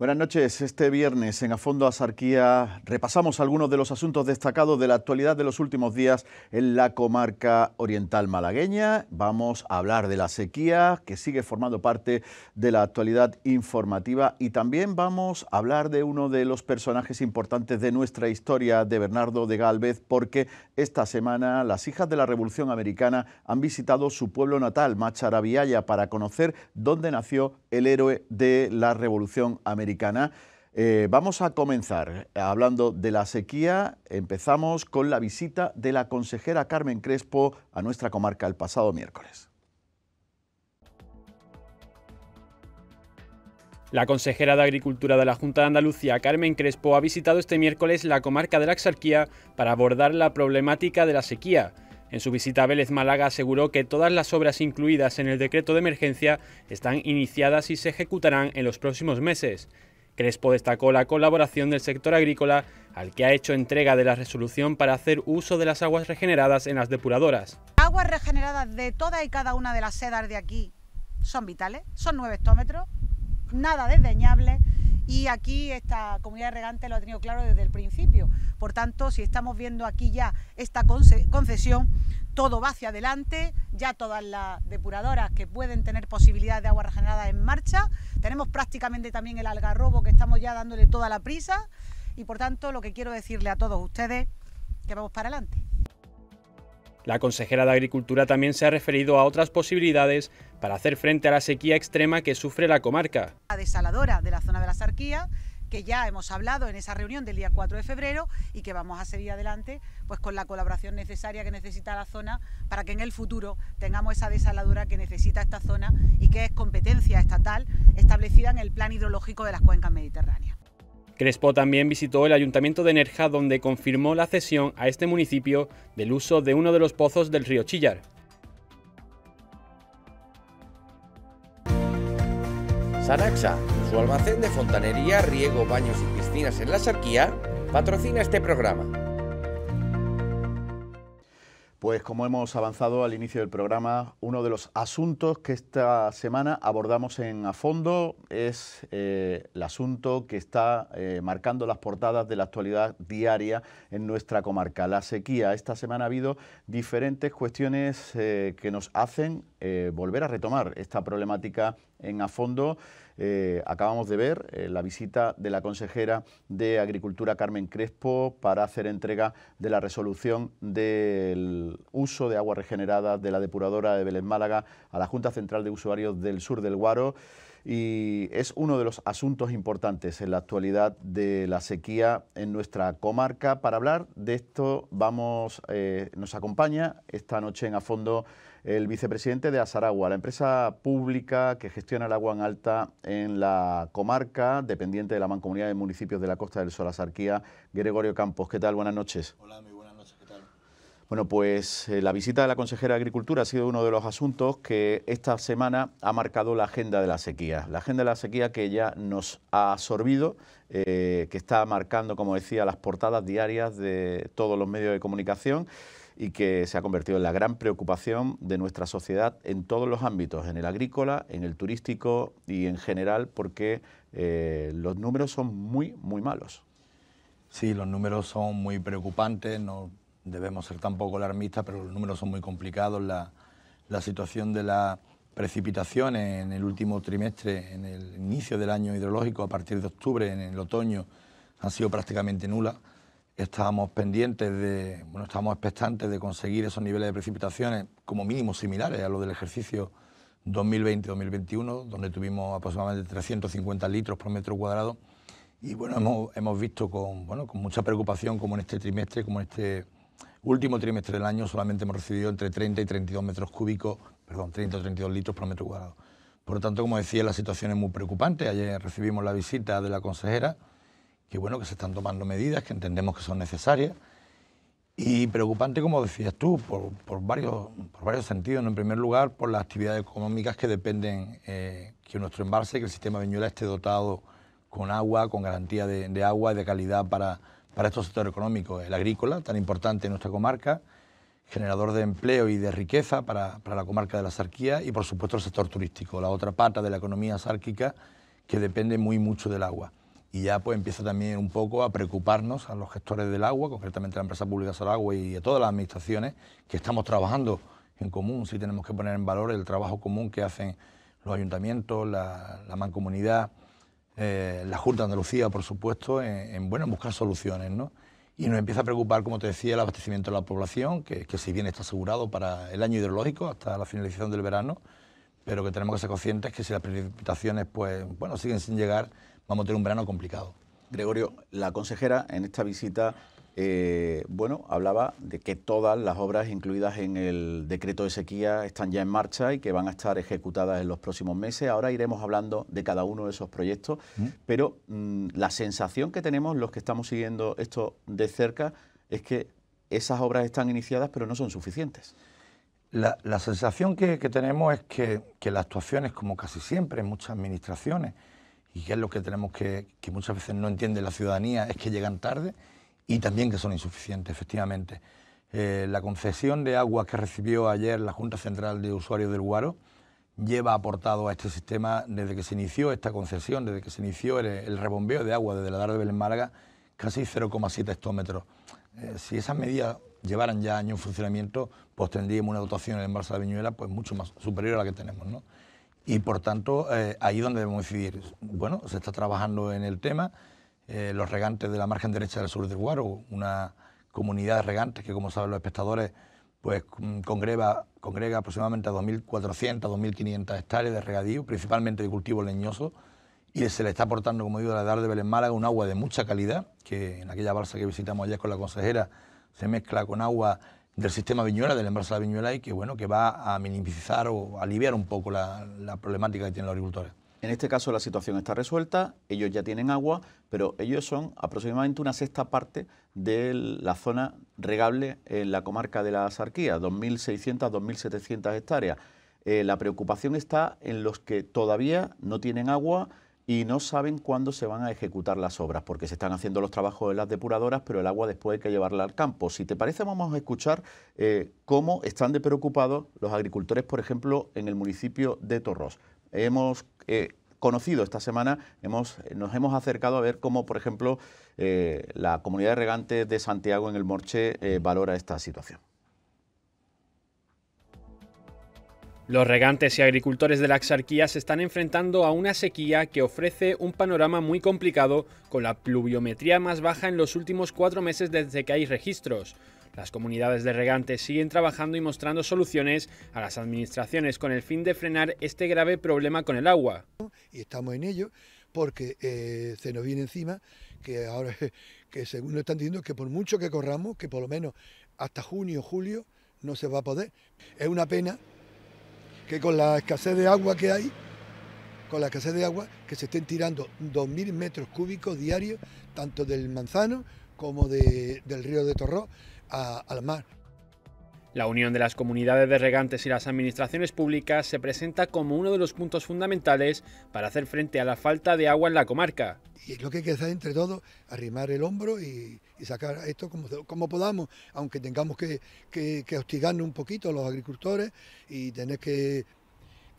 Buenas noches. Este viernes en A Fondo Azarquía repasamos algunos de los asuntos destacados de la actualidad de los últimos días en la comarca oriental malagueña. Vamos a hablar de la sequía que sigue formando parte de la actualidad informativa y también vamos a hablar de uno de los personajes importantes de nuestra historia, de Bernardo de Galvez, porque esta semana las hijas de la Revolución Americana han visitado su pueblo natal, Macharabiaya, para conocer dónde nació el héroe de la Revolución Americana. Eh, vamos a comenzar eh, hablando de la sequía. Empezamos con la visita de la consejera Carmen Crespo a nuestra comarca el pasado miércoles. La consejera de Agricultura de la Junta de Andalucía, Carmen Crespo, ha visitado este miércoles la comarca de la Axarquía para abordar la problemática de la sequía. En su visita a Vélez Málaga aseguró que todas las obras incluidas en el decreto de emergencia están iniciadas y se ejecutarán en los próximos meses. Crespo destacó la colaboración del sector agrícola al que ha hecho entrega de la resolución para hacer uso de las aguas regeneradas en las depuradoras. Aguas regeneradas de toda y cada una de las sedas de aquí son vitales, son nueve hectómetros, nada desdeñable, y aquí esta comunidad regante lo ha tenido claro desde el principio. Por tanto, si estamos viendo aquí ya esta concesión, todo va hacia adelante, ya todas las depuradoras que pueden tener posibilidad de agua regenerada en marcha, tenemos prácticamente también el algarrobo que estamos ya dándole toda la prisa y por tanto lo que quiero decirle a todos ustedes que vamos para adelante. La consejera de Agricultura también se ha referido a otras posibilidades para hacer frente a la sequía extrema que sufre la comarca. La desaladora de la zona de la Arquías, que ya hemos hablado en esa reunión del día 4 de febrero y que vamos a seguir adelante pues con la colaboración necesaria que necesita la zona para que en el futuro tengamos esa desaladora que necesita esta zona y que es competencia estatal establecida en el plan hidrológico de las cuencas mediterráneas. Crespo también visitó el ayuntamiento de Nerja donde confirmó la cesión a este municipio del uso de uno de los pozos del río Chillar. Sanaxa, su almacén de fontanería, riego, baños y piscinas en la Sarquía, patrocina este programa. Pues como hemos avanzado al inicio del programa, uno de los asuntos que esta semana abordamos en a fondo es eh, el asunto que está eh, marcando las portadas de la actualidad diaria en nuestra comarca, la sequía. Esta semana ha habido diferentes cuestiones eh, que nos hacen volver a retomar esta problemática en a fondo. Eh, acabamos de ver eh, la visita de la consejera de Agricultura Carmen Crespo para hacer entrega de la resolución del uso de agua regenerada de la depuradora de Belén Málaga a la Junta Central de Usuarios del Sur del Guaro y es uno de los asuntos importantes en la actualidad de la sequía en nuestra comarca. Para hablar de esto vamos, eh, nos acompaña esta noche en a fondo el vicepresidente de Asaragua, la empresa pública que gestiona el agua en alta en la comarca, dependiente de la mancomunidad de municipios de la Costa del Sol, Asarquía... Gregorio Campos. ¿Qué tal? Buenas noches. Hola, muy buenas noches. ¿Qué tal? Bueno, pues eh, la visita de la consejera de Agricultura ha sido uno de los asuntos que esta semana ha marcado la agenda de la sequía. La agenda de la sequía que ya nos ha absorbido, eh, que está marcando, como decía, las portadas diarias de todos los medios de comunicación y que se ha convertido en la gran preocupación de nuestra sociedad en todos los ámbitos, en el agrícola, en el turístico y en general, porque eh, los números son muy, muy malos. Sí, los números son muy preocupantes, no debemos ser tampoco alarmistas, pero los números son muy complicados. La, situación de la precipitación en el último trimestre, en el inicio del año hidrológico, a partir de octubre, en el otoño, han sido prácticamente nula estábamos pendientes de, bueno, estábamos expectantes de conseguir esos niveles de precipitaciones como mínimo similares a los del ejercicio 2020-2021, donde tuvimos aproximadamente 350 litros por metro cuadrado. Y bueno, hemos, hemos visto con, bueno, con mucha preocupación como en este trimestre, como en este último trimestre del año, solamente hemos recibido entre 30 y 32 metros cúbicos, perdón, 30 o 32 litros por metro cuadrado. Por lo tanto, como decía, la situación es muy preocupante. Ayer recibimos la visita de la consejera, que bueno, que se están tomando medidas que entendemos que son necesarias y preocupante, como decías tú, por, varios, por varios sentidos. En primer lugar, por las actividades económicas que dependen eh, que nuestro embalse, que el sistema Viñuela esté dotado con agua, con garantía de, agua y de calidad para, estos sectores económicos. El agrícola, tan importante en nuestra comarca, generador de empleo y de riqueza para, la comarca de la Sarquía y, por supuesto, el sector turístico, la otra pata de la economía sárquica que depende muy mucho del agua y ya pues empieza también un poco a preocuparnos a los gestores del agua, concretamente a la empresa pública agua y a todas las administraciones que estamos trabajando en común, si tenemos que poner en valor el trabajo común que hacen los ayuntamientos, la, mancomunidad, eh, la Junta de Andalucía, por supuesto, en, en bueno, buscar soluciones. ¿no? Y nos empieza a preocupar, como te decía, el abastecimiento de la población, que, que si bien está asegurado para el año hidrológico, hasta la finalización del verano, pero que tenemos que ser conscientes que si las precipitaciones pues, bueno, siguen sin llegar, vamos a tener un verano complicado. Gregorio, la consejera en esta visita eh, bueno, hablaba de que todas las obras incluidas en el decreto de sequía están ya en marcha y que van a estar ejecutadas en los próximos meses. Ahora iremos hablando de cada uno de esos proyectos, mm. pero mm, la sensación que tenemos los que estamos siguiendo esto de cerca es que esas obras están iniciadas pero no son suficientes. La, sensación que, tenemos es que, que la actuación es como casi siempre en muchas administraciones, y que es lo que tenemos que, que muchas veces no entiende la ciudadanía, es que llegan tarde y también que son insuficientes, efectivamente. Eh, la concesión de agua que recibió ayer la Junta Central de Usuarios del Guaro lleva aportado a este sistema desde que se inició esta concesión, desde que se inició el, rebombeo de agua desde la tarde de Belén Málaga, casi 0,7 hectómetros. Eh, si esas medidas llevaran ya años en funcionamiento, pues tendríamos una dotación en el embalse de Viñuela pues mucho más superior a la que tenemos. ¿no? y por tanto eh, ahí donde debemos decidir... Bueno, se está trabajando en el tema, eh, los regantes de la margen derecha del sur de Guaro, una comunidad de regantes que como saben los espectadores pues mm, congrega, congrega aproximadamente a 2.400, 2.500 hectáreas de regadío, principalmente de cultivo leñoso, y se le está aportando, como digo, a la edad de Belén Málaga un agua de mucha calidad, que en aquella balsa que visitamos ayer con la consejera se mezcla con agua del sistema viñuela, del embalse de la viñuela y que, bueno, que va a minimizar o aliviar un poco la, problemática que tienen los agricultores. En este caso la situación está resuelta, ellos ya tienen agua, pero ellos son aproximadamente una sexta parte de la zona regable en la comarca de la Sarquía, 2.600, 2.700 hectáreas. Eh, la preocupación está en los que todavía no tienen agua, y no saben cuándo se van a ejecutar las obras, porque se están haciendo los trabajos de las depuradoras, pero el agua después hay que llevarla al campo. Si te parece, vamos a escuchar eh, cómo están de preocupados los agricultores, por ejemplo, en el municipio de Torros. Hemos eh, conocido esta semana, hemos, nos hemos acercado a ver cómo, por ejemplo, eh, la comunidad de regantes de Santiago en el Morche valora esta situación. Los regantes y agricultores de la Axarquía se están enfrentando a una sequía que ofrece un panorama muy complicado con la pluviometría más baja en los últimos cuatro meses desde que hay registros. Las comunidades de regantes siguen trabajando y mostrando soluciones a las administraciones con el fin de frenar este grave problema con el agua. Y estamos en ello porque eh, se nos viene encima que ahora que según nos están diciendo que por mucho que corramos, que por lo menos hasta junio, julio, no se va a poder. Es una pena que con la escasez de agua que hay, con la escasez de agua, que se estén tirando 2.000 metros cúbicos diarios, tanto del Manzano como del río de Torró a, al mar. La unión de las comunidades de regantes y las administraciones públicas se presenta como uno de los puntos fundamentales para hacer frente a la falta de agua en la comarca. Y es lo que hay que hacer entre todos, arrimar el hombro y, sacar esto como, como, podamos, aunque tengamos que, que, hostigarnos un poquito los agricultores y tener que,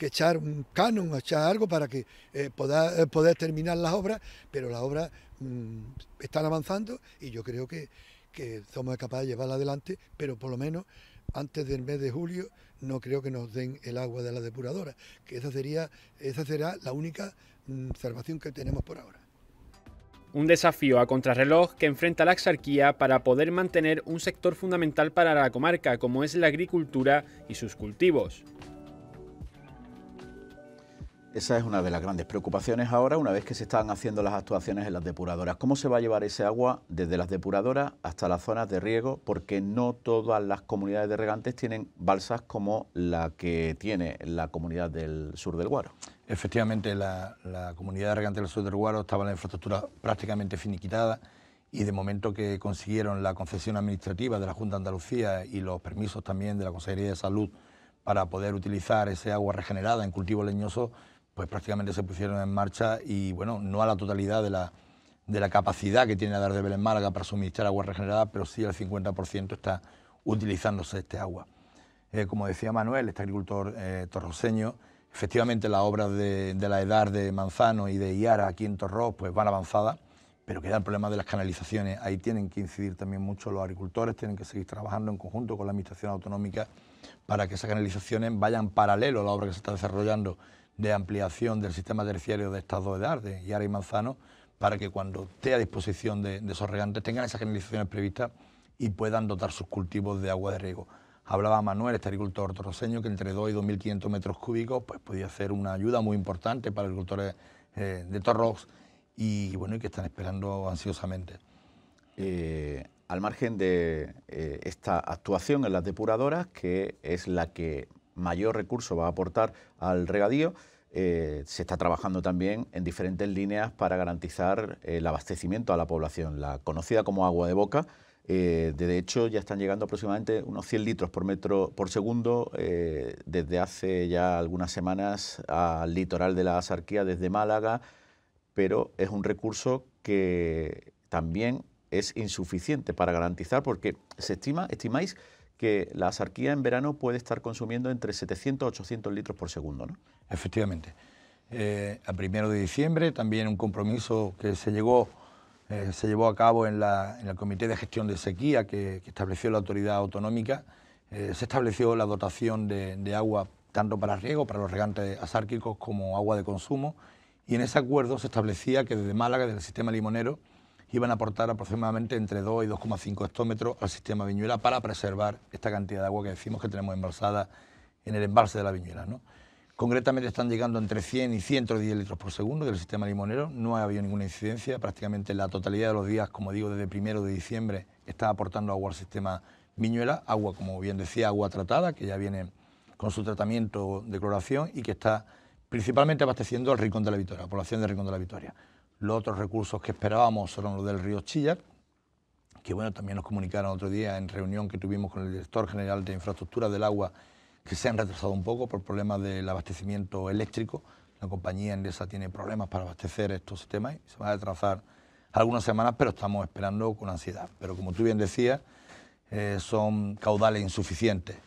echar un canon, echar algo para que eh, eh, poder, terminar las obras, pero las obras mm, están avanzando y yo creo que, que somos capaces de llevarla adelante, pero por lo menos antes del mes de julio no creo que nos den el agua de la depuradora, que esa, sería, esa será la única mm, salvación que tenemos por ahora. Un desafío a contrarreloj que enfrenta la exarquía para poder mantener un sector fundamental para la comarca como es la agricultura y sus cultivos. Esa es una de las grandes preocupaciones ahora, una vez que se están haciendo las actuaciones en las depuradoras. ¿Cómo se va a llevar ese agua desde las depuradoras hasta las zonas de riego? Porque no todas las comunidades de regantes tienen balsas como la que tiene la comunidad del sur del Guaro. Efectivamente, la, comunidad de regantes del sur del Guaro estaba en la infraestructura prácticamente finiquitada y de momento que consiguieron la concesión administrativa de la Junta de Andalucía y los permisos también de la Consejería de Salud para poder utilizar ese agua regenerada en cultivo leñoso, pues prácticamente se pusieron en marcha y bueno, no a la totalidad de la, de la capacidad que tiene la Dar de Belén Málaga para suministrar agua regenerada, pero sí el 50% está utilizándose este agua. Eh, como decía Manuel, este agricultor eh, torroseño, efectivamente las obras de, la edad de Manzano y de Iara aquí en Torros pues, van avanzadas, pero queda el problema de las canalizaciones. Ahí tienen que incidir también mucho los agricultores, tienen que seguir trabajando en conjunto con la Administración Autonómica para que esas canalizaciones vayan paralelo a la obra que se está desarrollando de ampliación del sistema terciario de estas dos edades, de Yara y Manzano, para que cuando esté a disposición de, esos regantes tengan esas generalizaciones previstas y puedan dotar sus cultivos de agua de riego. Hablaba Manuel, este agricultor torroseño... que entre 2 y 2.500 metros cúbicos pues, podía ser una ayuda muy importante para agricultores eh, de Torrox y, bueno, y que están esperando ansiosamente. Eh, al margen de eh, esta actuación en las depuradoras, que es la que mayor recurso va a aportar al regadío. Eh, se está trabajando también en diferentes líneas para garantizar eh, el abastecimiento a la población, la conocida como agua de boca. Eh, de hecho, ya están llegando aproximadamente unos 100 litros por metro por segundo desde hace ya algunas semanas al litoral de la Asarquía desde Málaga, pero es un recurso que también es insuficiente para garantizar porque se estima, estimáis que la azarquía en verano puede estar consumiendo entre 700 y 800 litros por segundo, ¿no? Efectivamente. Eh, a primero de diciembre, también un compromiso que se llegó eh, se llevó a cabo en, la, en, el Comité de Gestión de Sequía que, estableció la autoridad autonómica. Eh, se estableció la dotación de, de, agua tanto para riego, para los regantes asárquicos, como agua de consumo. Y en ese acuerdo se establecía que desde Málaga, desde el sistema limonero, iban a aportar aproximadamente entre 2 y 2,5 hectómetros al sistema viñuela para preservar esta cantidad de agua que decimos que tenemos embalsada en el embalse de la viñuela. Concretamente están llegando entre 100 y 110 litros por segundo del sistema limonero. No ha habido ninguna incidencia. Prácticamente la totalidad de los días, como digo, desde primero de diciembre está aportando agua al sistema viñuela. Agua, como bien decía, agua tratada, que ya viene con su tratamiento de cloración y que está principalmente abasteciendo al Rincón de la Victoria, la población de Rincón de la Victoria. Los otros recursos que esperábamos son los del río Chillar, que bueno, también nos comunicaron otro día en reunión que tuvimos con el director general de Infraestructura del Agua, que se han retrasado un poco por problemas del abastecimiento eléctrico. La compañía Endesa tiene problemas para abastecer estos sistemas y se van a retrasar algunas semanas, pero estamos esperando con ansiedad. Pero como tú bien decías, eh, son caudales insuficientes.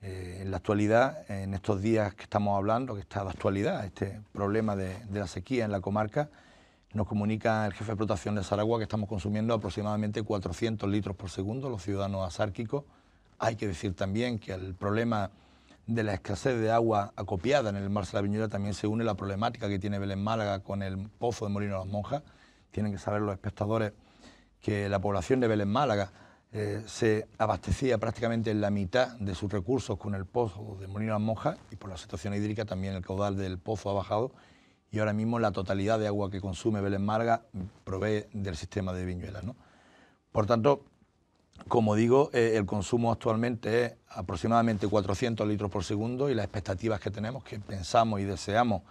Eh, en la actualidad, en estos días que estamos hablando, que está de actualidad, este problema de la sequía en la comarca, nos comunica el jefe de explotación de Saragua que estamos consumiendo aproximadamente 400 litros por segundo los ciudadanos asárquicos. Hay que decir también que el problema de la escasez de agua acopiada en el mar de la Viñuela también se une la problemática que tiene Belén Málaga con el pozo de Molino de las Monjas. Tienen que saber los espectadores que la población de Belén Málaga eh, se abastecía prácticamente en la mitad de sus recursos con el pozo de Molino de las Monjas y por la situación hídrica también el caudal del pozo ha bajado y ahora mismo la totalidad de agua que consume Belén Marga provee del sistema de viñuelas ¿no? Por tanto, como digo, eh, el consumo actualmente es aproximadamente 400 litros por segundo y las expectativas que tenemos, que pensamos y deseamos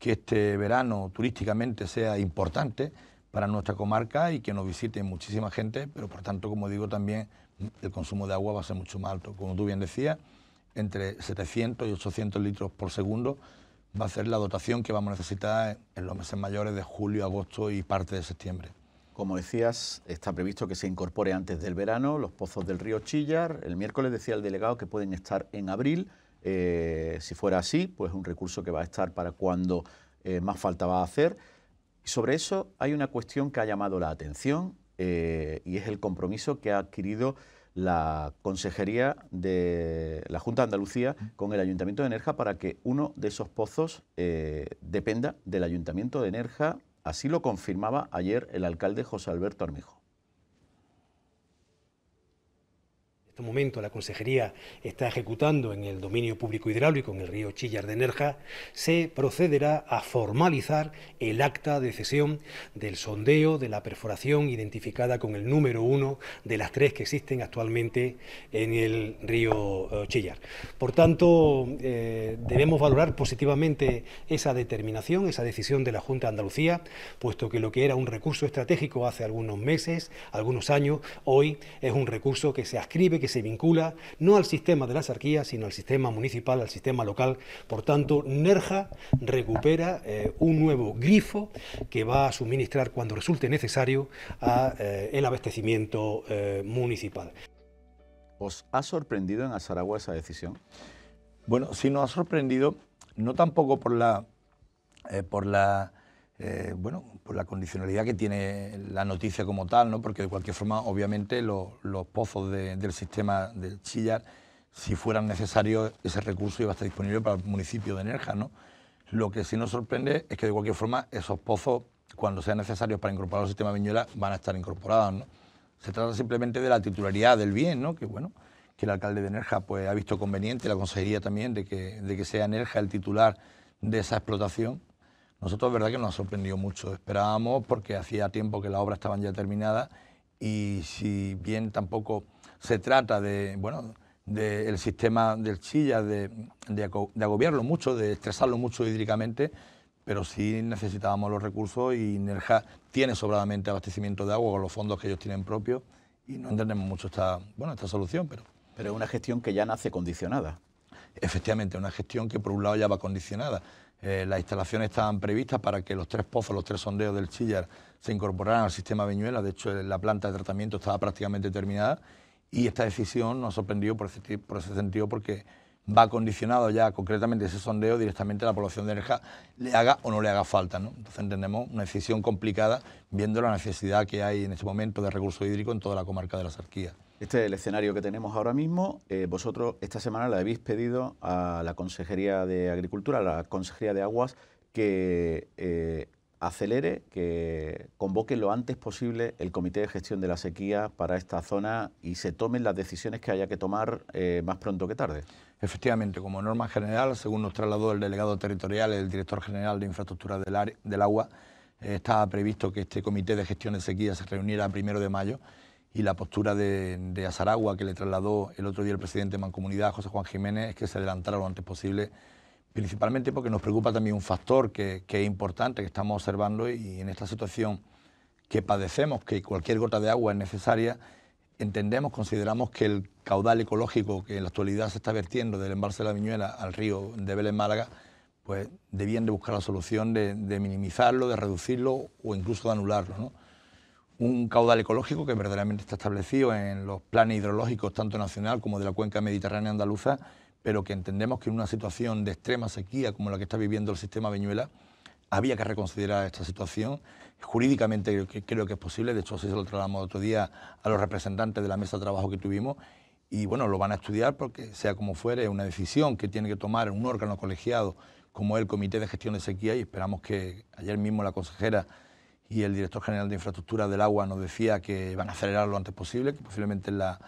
que este verano turísticamente sea importante para nuestra comarca y que nos visite muchísima gente, pero por tanto, como digo, también el consumo de agua va a ser mucho más alto. Como tú bien decías, entre 700 y 800 litros por segundo va a ser la dotación que vamos a necesitar en los meses mayores de julio, agosto y parte de septiembre. Como decías, está previsto que se incorpore antes del verano los pozos del río Chillar. El miércoles decía el delegado que pueden estar en abril. Eh, si fuera así, pues un recurso que va a estar para cuando eh, más falta va a hacer. sobre eso hay una cuestión que ha llamado la atención eh, y es el compromiso que ha adquirido la consejería de la Junta de Andalucía con el Ayuntamiento de Nerja para que uno de esos pozos eh, dependa del Ayuntamiento de Nerja. Así lo confirmaba ayer el alcalde José Alberto Armijo. momento la Consejería está ejecutando en el dominio público hidráulico en el río Chillar de Nerja, se procederá a formalizar el acta de cesión del sondeo de la perforación identificada con el número uno de las tres que existen actualmente en el río eh, Chillar. Por tanto, eh, debemos valorar positivamente esa determinación, esa decisión de la Junta de Andalucía, puesto que lo que era un recurso estratégico hace algunos meses, algunos años, hoy es un recurso que se ascribe, que se vincula no al sistema de las arquías, sino al sistema municipal, al sistema local. Por tanto, NERJA recupera eh, un nuevo grifo que va a suministrar cuando resulte necesario a, eh, el abastecimiento eh, municipal. ¿Os ha sorprendido en Azaragua esa decisión? Bueno, si nos ha sorprendido, no tampoco por la, por la eh, bueno, por la condicionalidad que tiene la noticia como tal, ¿no? porque de cualquier forma, obviamente, los pozos del sistema de Chillar, si fueran necesarios, ese recurso iba a estar disponible para el municipio de Nerja. Lo que sí nos sorprende es que de cualquier forma esos pozos, cuando sean necesarios para incorporar al sistema Viñuela, van a estar incorporados. ¿no? Se trata simplemente de la titularidad del bien, ¿no? que bueno, que el alcalde de Nerja pues, ha visto conveniente, la consejería también, de que, de que sea Nerja el titular de esa explotación nosotros, es verdad que nos ha sorprendido mucho. Esperábamos porque hacía tiempo que las obras estaban ya terminadas y si bien tampoco se trata de, bueno, del sistema del Chilla, de, de, agobiarlo mucho, de estresarlo mucho hídricamente, pero sí necesitábamos los recursos y Nerja tiene sobradamente abastecimiento de agua con los fondos que ellos tienen propios y no entendemos mucho esta, bueno, esta solución. Pero, pero es una gestión que ya nace condicionada. Efectivamente, una gestión que por un lado ya va condicionada. Eh, las instalaciones estaban previstas para que los tres pozos, los tres sondeos del Chillar se incorporaran al sistema Viñuela. De hecho, la planta de tratamiento estaba prácticamente terminada y esta decisión nos sorprendió por ese, por ese sentido porque va condicionado ya concretamente ese sondeo directamente a la población de Nerja, le haga o no le haga falta. Entonces entendemos una decisión complicada viendo la necesidad que hay en este momento de recurso hídrico en toda la comarca de las Arquías. Este es el escenario que tenemos ahora mismo. Eh, vosotros esta semana le habéis pedido a la Consejería de Agricultura, a la Consejería de Aguas, que eh, acelere, que convoque lo antes posible el Comité de Gestión de la Sequía para esta zona y se tomen las decisiones que haya que tomar eh, más pronto que tarde. Efectivamente, como norma general, según nos trasladó el delegado territorial, el director general de Infraestructura del, Agua, estaba previsto que este Comité de Gestión de Sequía se reuniera a primero de mayo y la postura de, de Azaragua que le trasladó el otro día el presidente de Mancomunidad, José Juan Jiménez, es que se adelantara lo antes posible, principalmente porque nos preocupa también un factor que, es importante, que estamos observando y en esta situación que padecemos, que cualquier gota de agua es necesaria, entendemos, consideramos que el caudal ecológico que en la actualidad se está vertiendo del embalse de la Viñuela al río de Vélez Málaga, pues debían de buscar la solución de, de minimizarlo, de reducirlo o incluso de anularlo. ¿no? un caudal ecológico que verdaderamente está establecido en los planes hidrológicos tanto nacional como de la cuenca mediterránea andaluza, pero que entendemos que en una situación de extrema sequía como la que está viviendo el sistema Beñuela, había que reconsiderar esta situación. Jurídicamente creo que, es posible, de hecho así se lo trasladamos otro día a los representantes de la mesa de trabajo que tuvimos y bueno, lo van a estudiar porque sea como fuere, es una decisión que tiene que tomar un órgano colegiado como el Comité de Gestión de Sequía y esperamos que ayer mismo la consejera y el director general de Infraestructura del Agua nos decía que van a acelerar lo antes posible, que posiblemente en la,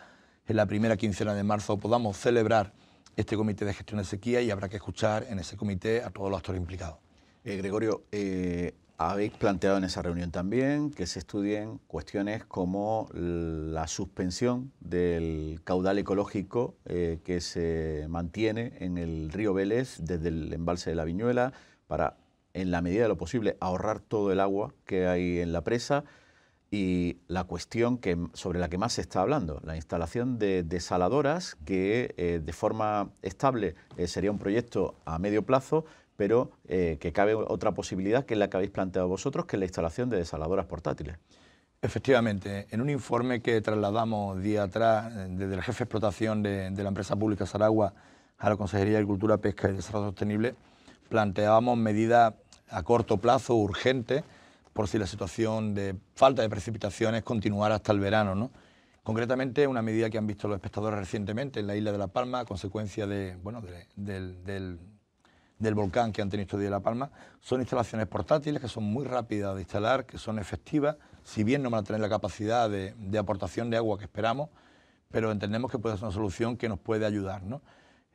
en la primera quincena de marzo podamos celebrar este comité de gestión de sequía y habrá que escuchar en ese comité a todos los actores implicados. Eh, Gregorio, eh, habéis planteado en esa reunión también que se estudien cuestiones como la suspensión del caudal ecológico eh, que se mantiene en el río Vélez desde el embalse de la Viñuela para en la medida de lo posible, ahorrar todo el agua que hay en la presa y la cuestión que, sobre la que más se está hablando, la instalación de desaladoras, que eh, de forma estable eh, sería un proyecto a medio plazo, pero eh, que cabe otra posibilidad que es la que habéis planteado vosotros, que es la instalación de desaladoras portátiles. Efectivamente, en un informe que trasladamos día atrás desde el jefe de explotación de, de la empresa pública Saragua a la Consejería de Agricultura, Pesca y Desarrollo Sostenible, planteábamos medidas a corto plazo urgente por si la situación de falta de precipitaciones continuara hasta el verano. ¿no? Concretamente, una medida que han visto los espectadores recientemente en la isla de La Palma, a consecuencia de, bueno, del, del, volcán que han tenido día de La Palma, son instalaciones portátiles que son muy rápidas de instalar, que son efectivas, si bien no van a tener la capacidad de, de aportación de agua que esperamos, pero entendemos que puede ser una solución que nos puede ayudar. ¿no?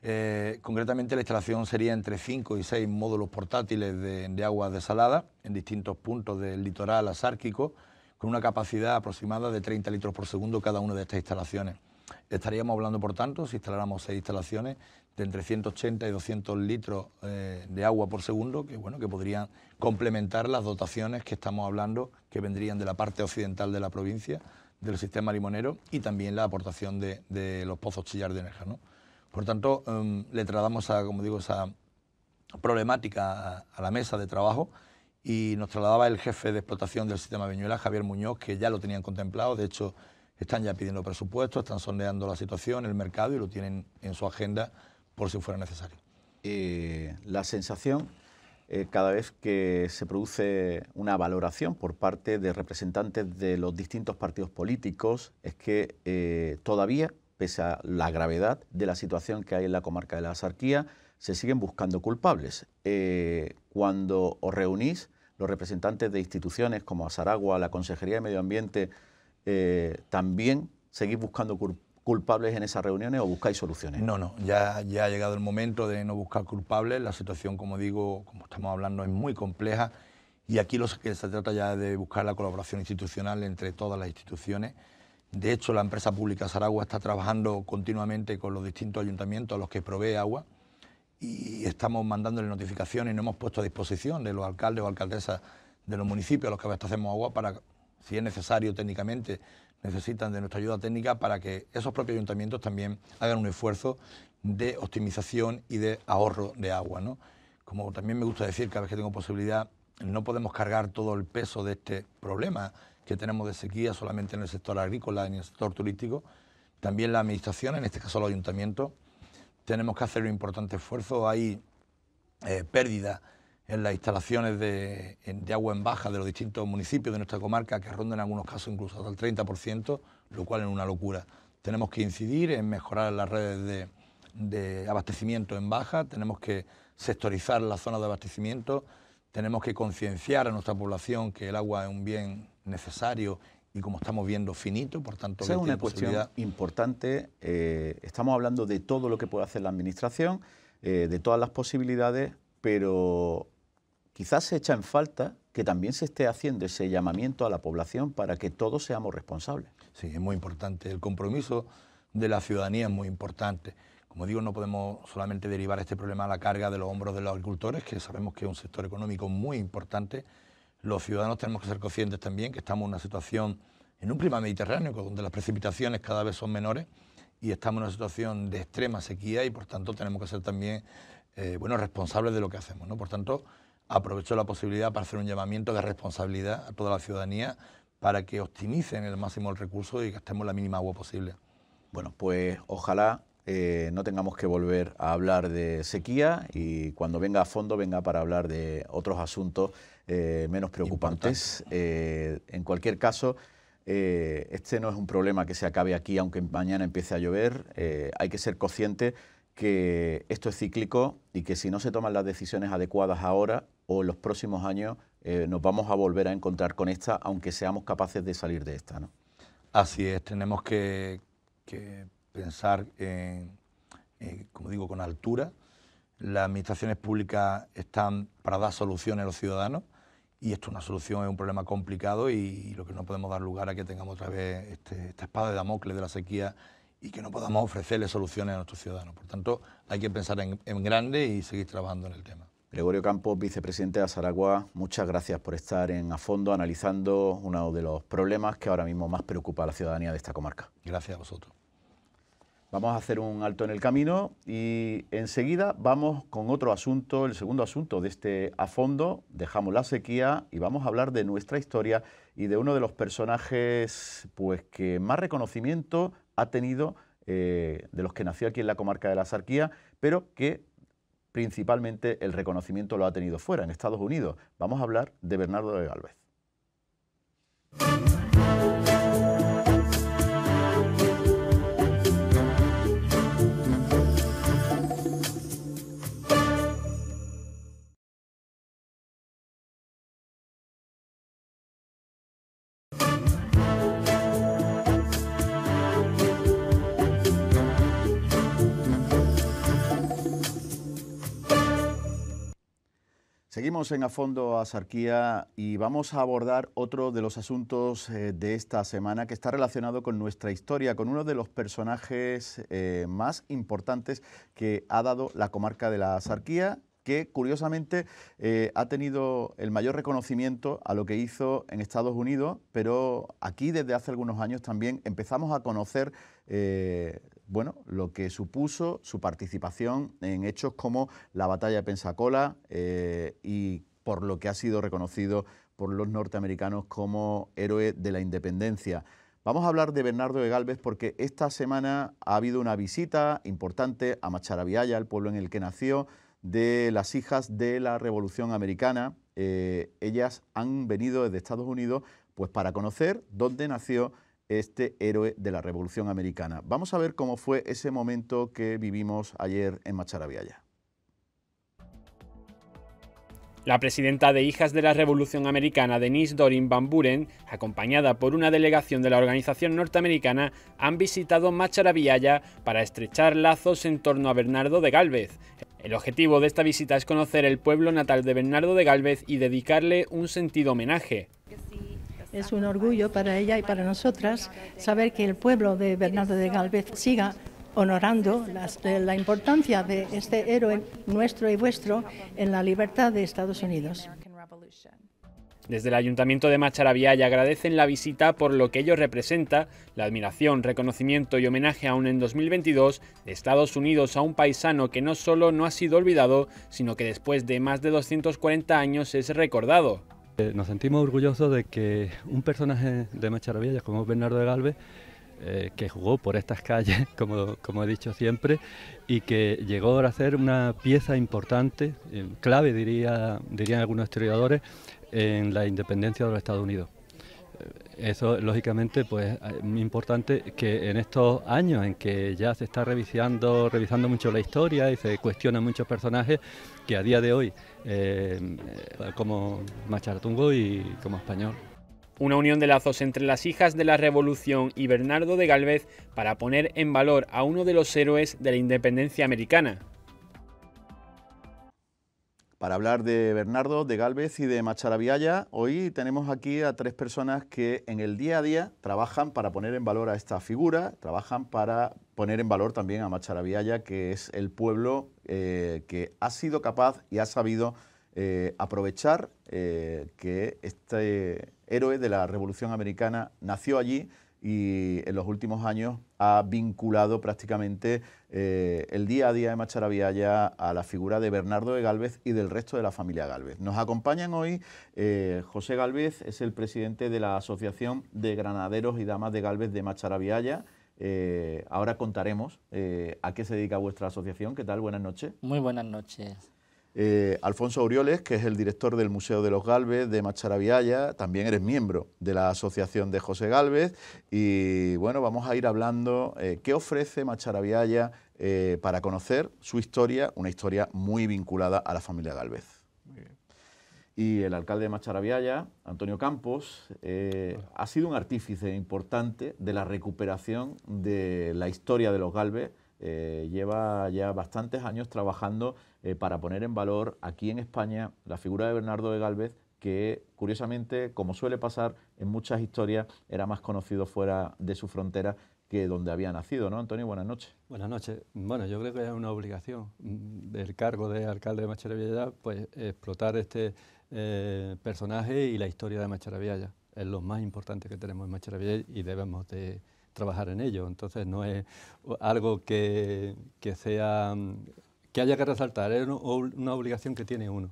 Eh, concretamente la instalación sería entre 5 y 6 módulos portátiles de, de aguas en distintos puntos del litoral asárquico con una capacidad aproximada de 30 litros por segundo cada una de estas instalaciones. Estaríamos hablando, por tanto, si instaláramos seis instalaciones, de entre 180 y 200 litros eh, de agua por segundo, que, bueno, que podrían complementar las dotaciones que estamos hablando, que vendrían de la parte occidental de la provincia, del sistema limonero, y también la aportación de, los pozos chillar de Nerja. ¿no? Por tanto, em, le trasladamos, a, como digo, esa problemática a, la mesa de trabajo y nos trasladaba el jefe de explotación del sistema Viñuela, Javier Muñoz, que ya lo tenían contemplado, de hecho están ya pidiendo presupuestos, están sondeando la situación, el mercado y lo tienen en su agenda por si fuera necesario. Eh, la sensación cada vez que se produce una valoración por parte de representantes de los distintos partidos políticos es que eh, todavía pese a la gravedad de la situación que hay en la comarca de la Asarquía, se siguen buscando culpables. Eh, cuando os reunís, los representantes de instituciones como Saragua, la Consejería de Medio Ambiente, eh, también seguís buscando culpables en esas reuniones o buscáis soluciones. No, no, ya, ya ha llegado el momento de no buscar culpables. La situación, como digo, como estamos hablando, es muy compleja y aquí se trata ya de buscar la colaboración institucional entre todas las instituciones de hecho, la empresa pública Saragua está trabajando continuamente con los distintos ayuntamientos a los que provee agua y estamos mandándole notificaciones y no hemos puesto a disposición de los alcaldes o alcaldesas de los municipios a los que abastecemos agua para, si es necesario técnicamente, necesitan de nuestra ayuda técnica para que esos propios ayuntamientos también hagan un esfuerzo de optimización y de ahorro de agua. ¿no? Como también me gusta decir cada vez que tengo posibilidad, no podemos cargar todo el peso de este problema que tenemos de sequía solamente en el sector agrícola, en el sector turístico, también la administración, en este caso los ayuntamientos, tenemos que hacer un importante esfuerzo. Hay eh, pérdidas en las instalaciones de, agua en baja de los distintos municipios de nuestra comarca que rondan en algunos casos incluso hasta el 30%, lo cual es una locura. Tenemos que incidir en mejorar las redes de, de abastecimiento en baja, tenemos que sectorizar las zonas de abastecimiento, tenemos que concienciar a nuestra población que el agua es un bien necesario y como estamos viendo finito, por tanto... es una cuestión importante. Eh, estamos hablando de todo lo que puede hacer la Administración, eh, de todas las posibilidades, pero quizás se echa en falta que también se esté haciendo ese llamamiento a la población para que todos seamos responsables. Sí, es muy importante. El compromiso de la ciudadanía es muy importante. Como digo, no podemos solamente derivar este problema a la carga de los hombros de los agricultores, que sabemos que es un sector económico muy importante, los ciudadanos tenemos que ser conscientes también que estamos en una situación, en un clima mediterráneo, donde las precipitaciones cada vez son menores y estamos en una situación de extrema sequía y por tanto tenemos que ser también eh, responsables de lo que hacemos. ¿no? Por tanto, aprovecho la posibilidad para hacer un llamamiento de responsabilidad a toda la ciudadanía para que optimicen el máximo el recurso y gastemos la mínima agua posible. Bueno, pues ojalá eh, no tengamos que volver a hablar de sequía y cuando venga a fondo venga para hablar de otros asuntos eh, menos preocupantes. Eh, en cualquier caso, eh, este no es un problema que se acabe aquí, aunque mañana empiece a llover. hay que ser consciente que esto es cíclico y que si no se toman las decisiones adecuadas ahora o en los próximos años, nos vamos a volver a encontrar con esta, aunque seamos capaces de salir de esta. Así es, tenemos que, pensar, como digo, con altura. Las administraciones públicas están para dar soluciones a los ciudadanos y esto es una solución, es un problema complicado y, lo que no podemos dar lugar a que tengamos otra vez este, esta espada de Damocles de la sequía y que no podamos ofrecerle soluciones a nuestros ciudadanos. Por tanto, hay que pensar en, grande y seguir trabajando en el tema. Gregorio Campos, vicepresidente de Azaragua, muchas gracias por estar en A Fondo analizando uno de los problemas que ahora mismo más preocupa a la ciudadanía de esta comarca. Gracias a vosotros. Vamos a hacer un alto en el camino y enseguida vamos con otro asunto, el segundo asunto de este a fondo. Dejamos la sequía y vamos a hablar de nuestra historia y de uno de los personajes pues, que más reconocimiento ha tenido eh, de los que nació aquí en la comarca de la Sarquía, pero que principalmente el reconocimiento lo ha tenido fuera, en Estados Unidos. Vamos a hablar de Bernardo de Galvez. Seguimos en A Fondo Asarquía y vamos a abordar otro de los asuntos eh, de esta semana que está relacionado con nuestra historia, con uno de los personajes eh, más importantes que ha dado la comarca de la Asarquía, que curiosamente eh, ha tenido el mayor reconocimiento a lo que hizo en Estados Unidos, pero aquí desde hace algunos años también empezamos a conocer bueno, lo que supuso su participación en hechos como la batalla de Pensacola eh, y por lo que ha sido reconocido por los norteamericanos como héroe de la independencia. Vamos a hablar de Bernardo de Galvez porque esta semana ha habido una visita importante a Macharabiaya, el pueblo en el que nació, de las hijas de la Revolución Americana. Eh, ellas han venido desde Estados Unidos pues, para conocer dónde nació este héroe de la Revolución Americana. Vamos a ver cómo fue ese momento que vivimos ayer en Macharabiaya. La presidenta de Hijas de la Revolución Americana, Denise Dorin Van Buren, acompañada por una delegación de la organización norteamericana, han visitado Macharabiaya para estrechar lazos en torno a Bernardo de Galvez. El objetivo de esta visita es conocer el pueblo natal de Bernardo de Galvez y dedicarle un sentido homenaje. Es un orgullo para ella y para nosotras saber que el pueblo de Bernardo de Galvez siga honorando eh, la importancia de este héroe nuestro y vuestro en la libertad de Estados Unidos. Desde el Ayuntamiento de Macharabiaya agradecen la visita por lo que ello representa, la admiración, reconocimiento y homenaje aún en 2022 de Estados Unidos a un paisano que no solo no ha sido olvidado, sino que después de más de 240 años es recordado. Eh, nos sentimos orgullosos de que un personaje de Macharavillas como Bernardo de Galvez, eh, que jugó por estas calles, como, he dicho siempre, y que llegó a ser una pieza importante, eh, clave diría, dirían algunos historiadores, en la independencia de los Estados Unidos. Eso, lógicamente, pues es eh, muy importante que en estos años en que ya se está revisando, revisando mucho la historia y se cuestionan muchos personajes que a día de hoy, eh, eh, como Macharatungo y como español. Una unión de lazos entre las hijas de la Revolución y Bernardo de Galvez para poner en valor a uno de los héroes de la independencia americana, para hablar de Bernardo, de Galvez y de Macharabiaya, hoy tenemos aquí a tres personas que en el día a día trabajan para poner en valor a esta figura, trabajan para poner en valor también a Macharabiaya, que es el pueblo eh, que ha sido capaz y ha sabido eh, aprovechar eh, que este héroe de la Revolución Americana nació allí y en los últimos años ha vinculado prácticamente eh, el día a día de Macharabiaya a la figura de Bernardo de Galvez y del resto de la familia Galvez. Nos acompañan hoy eh, José Galvez, es el presidente de la Asociación de Granaderos y Damas de Galvez de Macharabiaya. Eh, ahora contaremos a qué se dedica vuestra asociación. ¿Qué tal? Buenas noches. Muy buenas noches. Eh, Alfonso Aurioles, que es el director del Museo de los Galvez de Macharabiaya, también eres miembro de la Asociación de José Galvez. Y bueno, vamos a ir hablando eh, qué ofrece Macharabiaya eh, para conocer su historia, una historia muy vinculada a la familia Galvez. Y el alcalde de Macharabiaya, Antonio Campos, ha sido un artífice importante de la recuperación de la historia de los Galvez eh, lleva ya bastantes años trabajando eh, para poner en valor aquí en España la figura de Bernardo de Galvez, que curiosamente, como suele pasar en muchas historias, era más conocido fuera de su frontera que donde había nacido, ¿no? Antonio, buenas noches. Buenas noches. Bueno, yo creo que es una obligación del cargo de alcalde de Macharavilla pues explotar este eh, personaje y la historia de Macharavilla. Es lo más importante que tenemos en Macharavilla y debemos de, trabajar en ello. Entonces no es algo que, que sea, que haya que resaltar, es una obligación que tiene uno.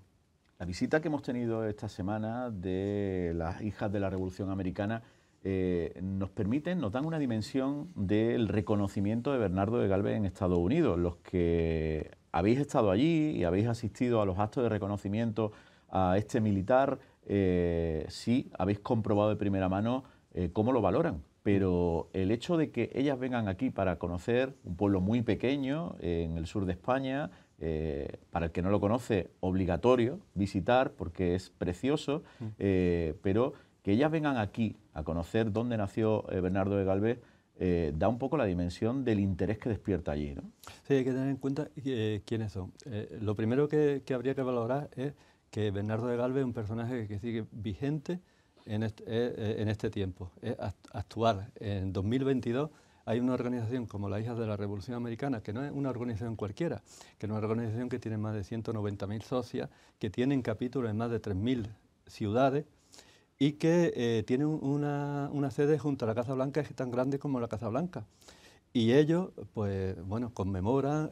La visita que hemos tenido esta semana de las hijas de la Revolución Americana eh, nos permite, nos dan una dimensión del reconocimiento de Bernardo de Galvez en Estados Unidos. Los que habéis estado allí y habéis asistido a los actos de reconocimiento a este militar, eh, sí habéis comprobado de primera mano eh, cómo lo valoran pero el hecho de que ellas vengan aquí para conocer un pueblo muy pequeño eh, en el sur de España, eh, para el que no lo conoce, obligatorio visitar porque es precioso, mm. eh, pero que ellas vengan aquí a conocer dónde nació Bernardo de Galvez, da un poco la dimensión del interés que despierta allí. ¿no? Sí, hay que tener en cuenta quiénes son. lo primero que, que, habría que valorar es que Bernardo de Galvez es un personaje que sigue vigente, eh, eh, en este, tiempo, es eh, actuar. En 2022 hay una organización como La Hijas de la Revolución Americana, que no es una organización cualquiera, que es una organización que tiene más de 190.000 socias, que tienen capítulos en más de 3.000 ciudades y que tiene una, sede junto a la Casa Blanca, es tan grande como la Casa Blanca. Y ellos, pues bueno, conmemoran,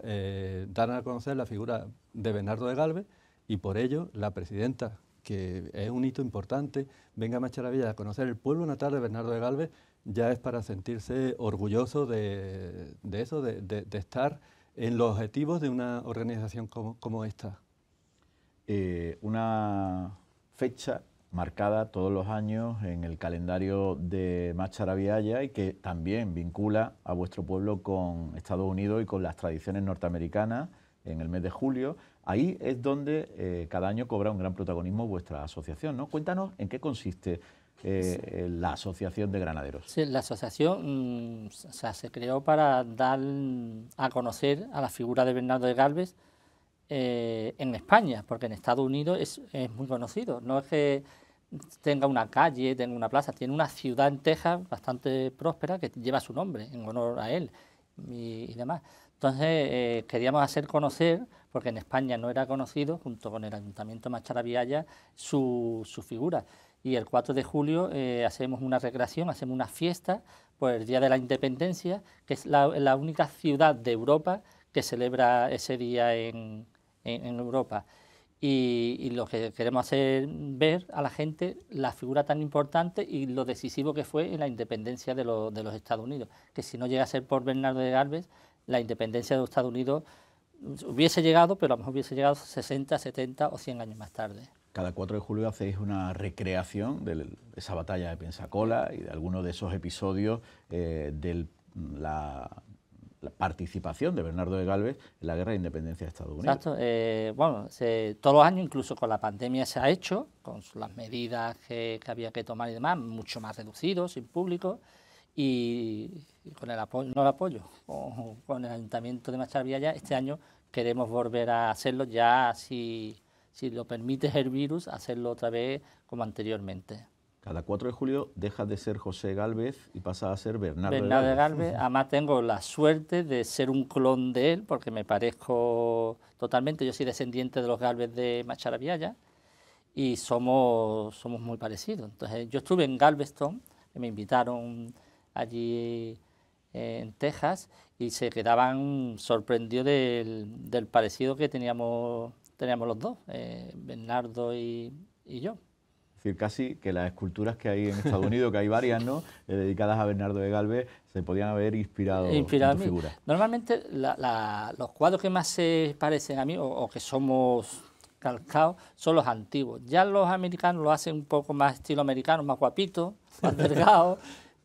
dan a conocer la figura de Bernardo de Galvez y por ello la presidenta que es un hito importante. Venga a Macharavilla a conocer el pueblo natal de Bernardo de Galvez, ya es para sentirse orgulloso de, eso, de, estar en los objetivos de una organización como, esta. Eh, una fecha marcada todos los años en el calendario de Macharavilla... y que también vincula a vuestro pueblo con Estados Unidos y con las tradiciones norteamericanas en el mes de julio. Ahí es donde eh, cada año cobra un gran protagonismo vuestra asociación, ¿no? Cuéntanos en qué consiste eh, eh, la Asociación de Granaderos. Sí, la asociación mm, se creó para dar a conocer a la figura de Bernardo de Galvez en España, porque en Estados Unidos es, muy conocido. No es que tenga una calle, tenga una plaza, tiene una ciudad en Texas bastante próspera que lleva su nombre en honor a él y, demás. Entonces queríamos hacer conocer porque en España no era conocido, junto con el Ayuntamiento de su, figura. Y el 4 de julio eh, hacemos una recreación, hacemos una fiesta por el Día de la Independencia, que es la, única ciudad de Europa que celebra ese día en, Europa. Y, lo que queremos hacer ver a la gente la figura tan importante y lo decisivo que fue en la independencia de, de los Estados Unidos, que si no llega a ser por Bernardo de Galvez, la independencia de los Estados Unidos hubiese llegado, pero a lo mejor hubiese llegado 60, 70 o 100 años más tarde. Cada 4 de julio hacéis una recreación de esa batalla de Pensacola y de alguno de esos episodios eh, de la, participación de Bernardo de Galvez en la Guerra de Independencia de Estados Unidos. Exacto. Eh, bueno, todos los años, incluso con la pandemia, se ha hecho, con las medidas que, que había que tomar y demás, mucho más reducidos, sin público y con el apoyo, no el apoyo, con, el Ayuntamiento de Macharabialla, este año queremos volver a hacerlo ya, si, si lo permite el virus, hacerlo otra vez como anteriormente. Cada 4 de julio deja de ser José Galvez y pasa a ser Bernardo, Bernardo de Galvez. Además tengo la suerte de ser un clon de él, porque me parezco totalmente, yo soy descendiente de los Galvez de Macharabiaya y somos, somos muy parecidos. Entonces yo estuve en Galveston, me invitaron allí eh, en Texas y se quedaban sorprendidos del, del parecido que teníamos, teníamos los dos, eh, Bernardo y, y yo. Es decir, casi que las esculturas que hay en Estados Unidos, que hay varias, ¿no? Eh, dedicadas a Bernardo de Galvez, se podían haber inspirado, en tu figura. Normalmente la, la, los cuadros que más se parecen a mí o, o que somos calcados son los antiguos. Ya los americanos lo hacen un poco más estilo americano, más guapito, más delgado.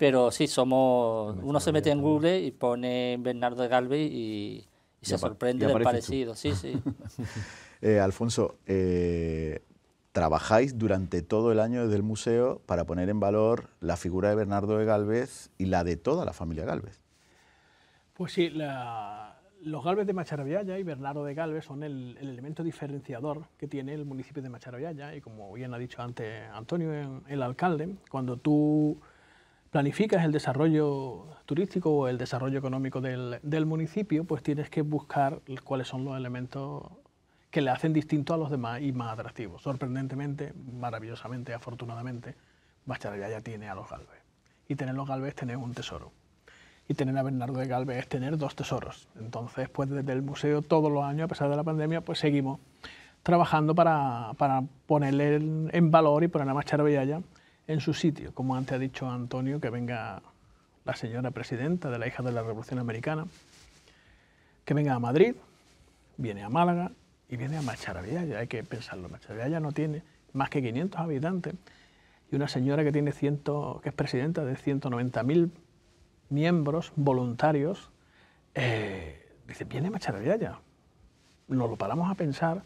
Pero sí, somos. uno se mete en Google y pone Bernardo de Galvez y, se sorprende del parecido. Sí, sí. Eh, Alfonso, eh, trabajáis durante todo el año desde el museo para poner en valor la figura de Bernardo de Galvez y la de toda la familia Galvez. Pues sí, los Galvez de Macharavillaya y Bernardo de Galvez son el, elemento diferenciador que tiene el municipio de Macharavillaya y como bien ha dicho antes Antonio, el alcalde, cuando tú planificas el desarrollo turístico o el desarrollo económico del, municipio, pues tienes que buscar cuáles son los elementos que le hacen distinto a los demás y más atractivos. Sorprendentemente, maravillosamente, afortunadamente, Bacharella ya tiene a los Galvez. Y tener los Galvez es tener un tesoro. Y tener a Bernardo de Galvez es tener dos tesoros. Entonces, pues desde el museo todos los años, a pesar de la pandemia, pues seguimos trabajando para, ponerle en, valor y poner a Bacharella en su sitio, como antes ha dicho Antonio, que venga la señora presidenta de la hija de la Revolución Americana, que venga a Madrid, viene a Málaga y viene a ya hay que pensarlo, Macharavillaya no tiene más que 500 habitantes y una señora que, tiene ciento, que es presidenta de 190.000 miembros voluntarios, eh, dice, viene a Macharavillaya, nos lo paramos a pensar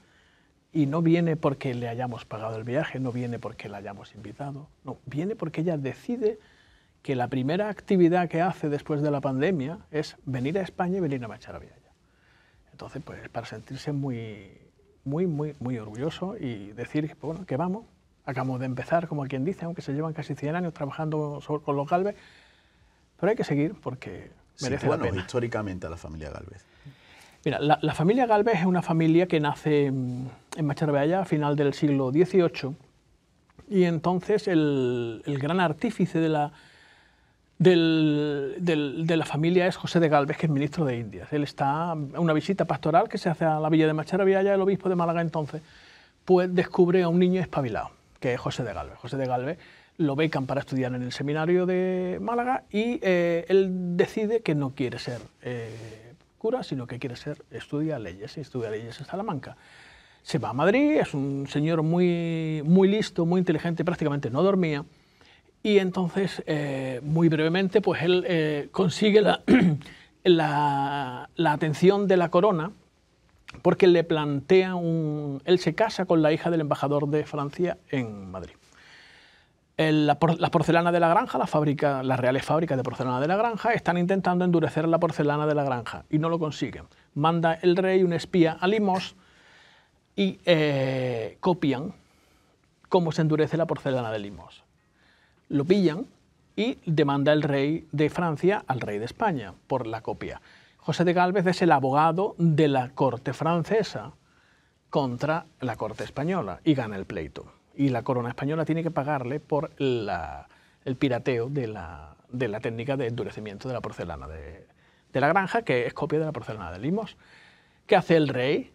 y no viene porque le hayamos pagado el viaje, no viene porque la hayamos invitado, no, viene porque ella decide que la primera actividad que hace después de la pandemia es venir a España y venir a marchar a villa Entonces, pues para sentirse muy, muy, muy, muy orgulloso y decir, bueno, que vamos, acabamos de empezar, como quien dice, aunque se llevan casi 100 años trabajando con los Galvez, pero hay que seguir porque merece la bueno, históricamente a la familia Galvez la, familia Galvez es una familia que nace en, en a final del siglo XVIII y entonces el, gran artífice de la, familia es José de Galvez, que es ministro de Indias. Él está en una visita pastoral que se hace a la villa de Macharbella, el obispo de Málaga entonces, pues descubre a un niño espabilado, que es José de Galvez. José de Galvez lo becan para estudiar en el seminario de Málaga y eh, él decide que no quiere ser eh, cura, sino que quiere ser, estudia leyes, y estudia leyes en Salamanca. Se va a Madrid, es un señor muy, muy listo, muy inteligente, prácticamente no dormía, y entonces, eh, muy brevemente, pues él eh, consigue la, la, la atención de la corona, porque le plantea un... Él se casa con la hija del embajador de Francia en Madrid la, porcelana de la granja, la fábrica, las reales fábricas de porcelana de la granja, están intentando endurecer la porcelana de la granja y no lo consiguen. Manda el rey un espía a Limos y eh, copian cómo se endurece la porcelana de Limos. Lo pillan y demanda el rey de Francia al rey de España por la copia. José de Gálvez es el abogado de la corte francesa contra la corte española y gana el pleito y la corona española tiene que pagarle por el pirateo de la, técnica de endurecimiento de la porcelana de, la granja, que es copia de la porcelana de Limos. ¿Qué hace el rey?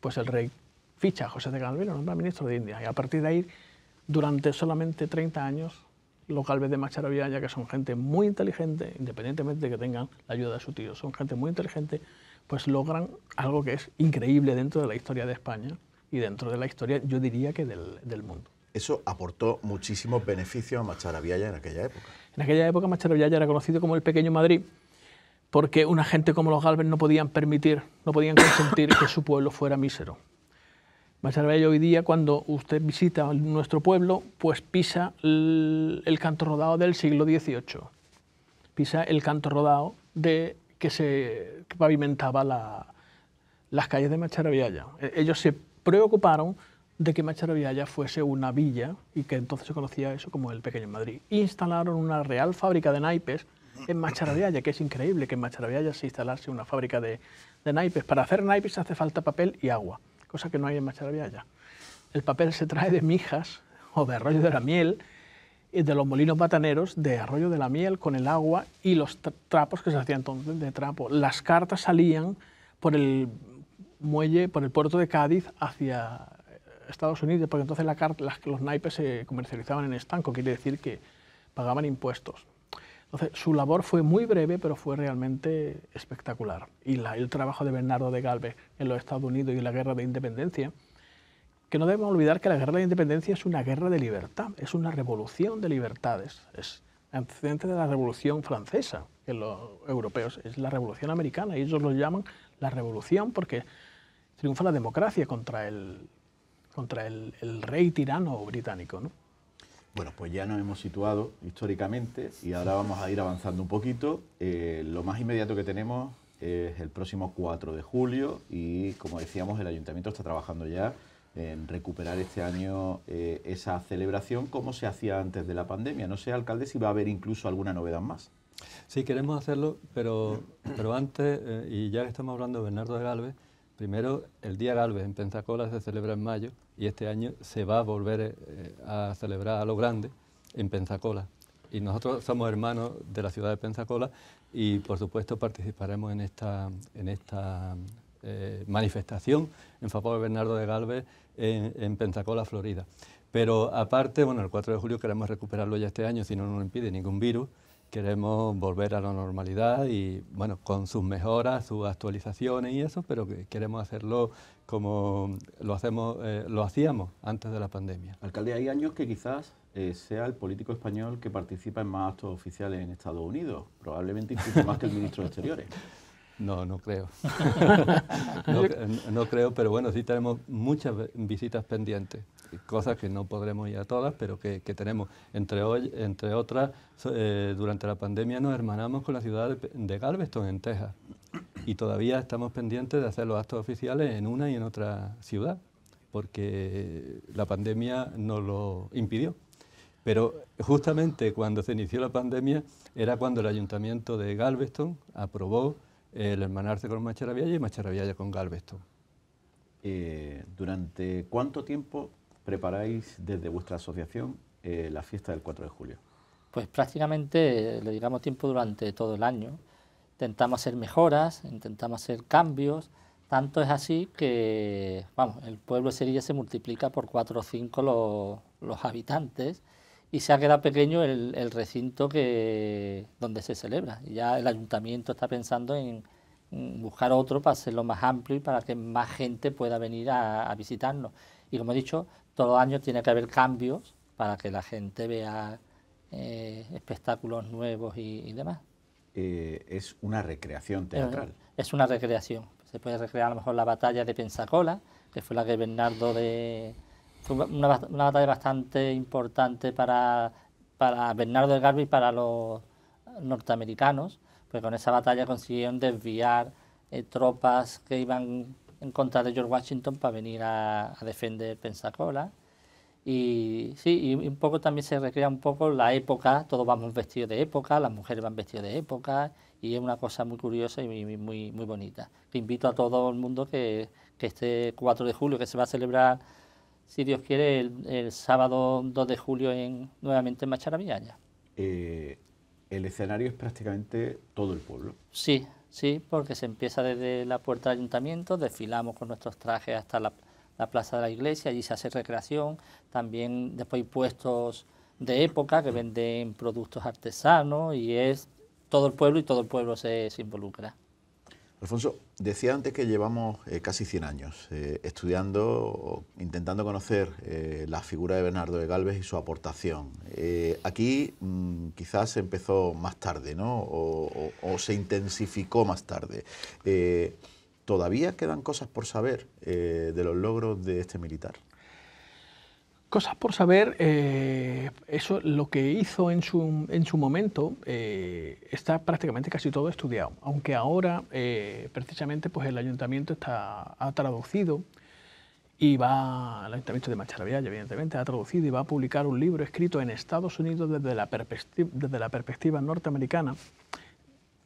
Pues el rey ficha a José de Galvez, lo nombra ministro de India, y a partir de ahí, durante solamente 30 años, los Galvez de Macharavilla, ya que son gente muy inteligente, independientemente de que tengan la ayuda de su tío, son gente muy inteligente, pues logran algo que es increíble dentro de la historia de España, y dentro de la historia, yo diría que del, del mundo. Eso aportó muchísimos beneficios a Macharabiaya en aquella época. En aquella época ya era conocido como el pequeño Madrid, porque una gente como los Galvez no podían permitir, no podían consentir que su pueblo fuera mísero. Macharabiaya hoy día, cuando usted visita nuestro pueblo, pues pisa el, canto rodado del siglo XVIII, pisa el canto rodado de que se pavimentaba las calles de Macharabiaya. E-, ellos se preocuparon de que Macharavillaya fuese una villa y que entonces se conocía eso como el Pequeño Madrid. Instalaron una real fábrica de naipes en Macharavillaya, que es increíble que en Macharavillaya se instalase una fábrica de, naipes. Para hacer naipes hace falta papel y agua, cosa que no hay en Macharavillaya. El papel se trae de mijas o de arroyo de la miel, y eh, de los molinos bataneros, de arroyo de la miel con el agua y los trapos que se hacían entonces de trapo. Las cartas salían por el muelle por el puerto de Cádiz hacia eh, Estados Unidos, porque entonces la, los naipes se comercializaban en estanco, quiere decir que pagaban impuestos. Entonces, su labor fue muy breve, pero fue realmente espectacular. Y el trabajo de Bernardo de Galvez en los Estados Unidos y la Guerra de Independencia, que no debemos olvidar que la Guerra de Independencia es una guerra de libertad, es una revolución de libertades, es antecedente de la Revolución Francesa, en los europeos es la Revolución Americana, y ellos lo llaman la revolución porque triunfa la democracia contra el, contra el, rey tirano británico. Bueno, pues ya nos hemos situado históricamente y ahora vamos a ir avanzando un poquito. Eh, lo más inmediato que tenemos es el próximo 4 de julio y, como decíamos, el ayuntamiento está trabajando ya en recuperar este año eh, esa celebración como se hacía antes de la pandemia. No sé, alcalde, si va a haber incluso alguna novedad más. Sí, queremos hacerlo, pero, pero antes, eh, y ya estamos hablando de Bernardo de Galvez, primero el Día Galvez en Pensacola se celebra en mayo y este año se va a volver eh, a celebrar a lo grande en Pensacola. Y nosotros somos hermanos de la ciudad de Pensacola y por supuesto participaremos en esta, en esta eh, manifestación en favor de Bernardo de Galvez en, Pensacola, Florida. Pero aparte, bueno, el 4 de julio queremos recuperarlo ya este año, si no nos impide ningún virus queremos volver a la normalidad y, bueno, con sus mejoras, sus actualizaciones y eso, pero queremos hacerlo como lo, hacemos, eh, lo hacíamos antes de la pandemia. Alcalde, hay años que quizás eh, sea el político español que participa en más actos oficiales en Estados Unidos, probablemente incluso más que el ministro de Exteriores. No, no creo. no, creo, pero bueno, sí tenemos muchas visitas pendientes, cosas que no podremos ir a todas, pero que, tenemos. Entre, hoy, entre otras, eh, durante la pandemia nos hermanamos con la ciudad de Galveston, en Texas, y todavía estamos pendientes de hacer los actos oficiales en una y en otra ciudad, porque la pandemia nos lo impidió. Pero justamente cuando se inició la pandemia era cuando el ayuntamiento de Galveston aprobó el hermanarse con Macharabiaya y Macharabiaya con Galveston. Eh, ¿Durante cuánto tiempo preparáis desde vuestra asociación eh, la fiesta del 4 de julio? Pues prácticamente eh, le digamos tiempo durante todo el año. Intentamos hacer mejoras, intentamos hacer cambios. Tanto es así que, vamos, el pueblo de Sevilla se multiplica por 4 o 5 los, los habitantes y se ha quedado pequeño el, recinto que, donde se celebra. ya el ayuntamiento está pensando en, buscar otro para hacerlo más amplio y para que más gente pueda venir a, visitarnos. Y como he dicho, todos los años tiene que haber cambios para que la gente vea eh, espectáculos nuevos y, demás. Eh, es una recreación eh, teatral. Es, una recreación. Se puede recrear a lo mejor la batalla de Pensacola, que fue la que Bernardo de, fue una, batalla bastante importante para, Bernardo del Garbi y para los norteamericanos, porque con esa batalla consiguieron desviar eh, tropas que iban en contra de George Washington para venir a, defender Pensacola. Y sí, y un poco también se recrea un poco la época, todos vamos vestidos de época, las mujeres van vestidas de época, y es una cosa muy curiosa y muy, muy, bonita. Te invito a todo el mundo que, que este 4 de julio, que se va a celebrar si Dios quiere, el, sábado 2 de julio en, nuevamente en Macharavillaña. Eh, el escenario es prácticamente todo el pueblo. Sí, sí, porque se empieza desde la puerta del ayuntamiento, desfilamos con nuestros trajes hasta la, plaza de la iglesia, allí se hace recreación, también después hay puestos de época que venden productos artesanos y es todo el pueblo y todo el pueblo se involucra. Alfonso, decía antes que llevamos eh, casi 100 años eh, estudiando, intentando conocer eh, la figura de Bernardo de Galvez y su aportación. aquí mm, quizás empezó más tarde, ¿no? o se intensificó más tarde. ¿Todavía quedan cosas por saber de los logros de este militar? cosas por saber, eh, eso lo que hizo en su, en su momento eh, está prácticamente casi todo estudiado, aunque ahora eh, precisamente pues el ayuntamiento está, ha traducido y va, el ayuntamiento de evidentemente ha traducido y va a publicar un libro escrito en Estados Unidos desde la, desde la perspectiva norteamericana